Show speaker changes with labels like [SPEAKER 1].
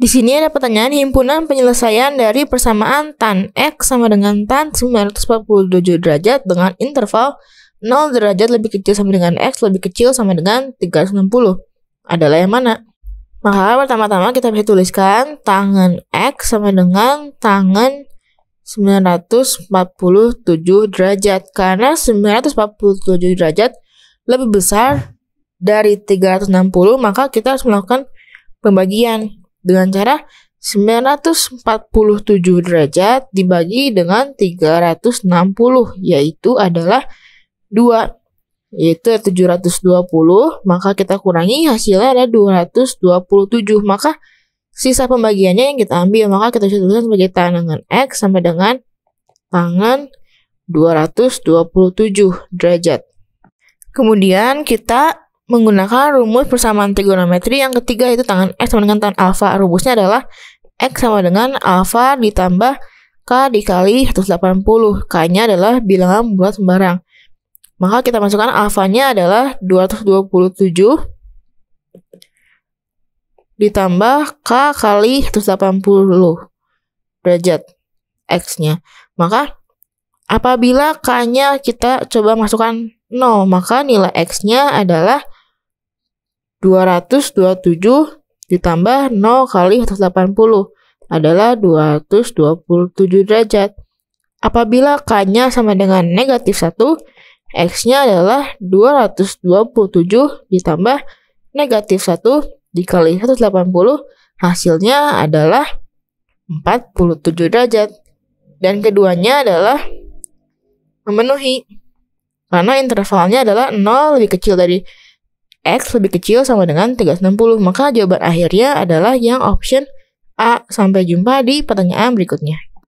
[SPEAKER 1] Di sini ada pertanyaan himpunan penyelesaian dari persamaan tan x sama dengan tan 947 derajat dengan interval 0 derajat lebih kecil sama dengan x lebih kecil sama dengan 360. Adalah yang mana? Maka pertama-tama kita bisa tuliskan tangan x sama dengan tangan 947 derajat karena 947 derajat lebih besar dari 360 maka kita harus melakukan pembagian dengan cara 947 derajat dibagi dengan 360 yaitu adalah 2 yaitu 720 maka kita kurangi hasilnya ada 227 maka sisa pembagiannya yang kita ambil maka kita bisa sebagai tangan X sama dengan tangan 227 derajat. Kemudian kita menggunakan rumus persamaan trigonometri yang ketiga yaitu tangan X sama dengan tangan alfa. Rumusnya adalah X sama dengan alfa ditambah K dikali 180. K-nya adalah bilangan bulat sembarang. Maka kita masukkan alfanya adalah 227 ditambah K kali 180 derajat X-nya. Maka apabila K-nya kita coba masukkan 0, maka nilai X-nya adalah 227 ditambah 0 kali 180 adalah 227 derajat. Apabila K-nya sama dengan negatif 1, X-nya adalah 227 ditambah negatif 1 dikali 180 hasilnya adalah 47 derajat. Dan keduanya adalah memenuhi. Karena intervalnya adalah 0 lebih kecil dari X lebih kecil sama dengan 360. Maka jawaban akhirnya adalah yang option A. Sampai jumpa di pertanyaan berikutnya.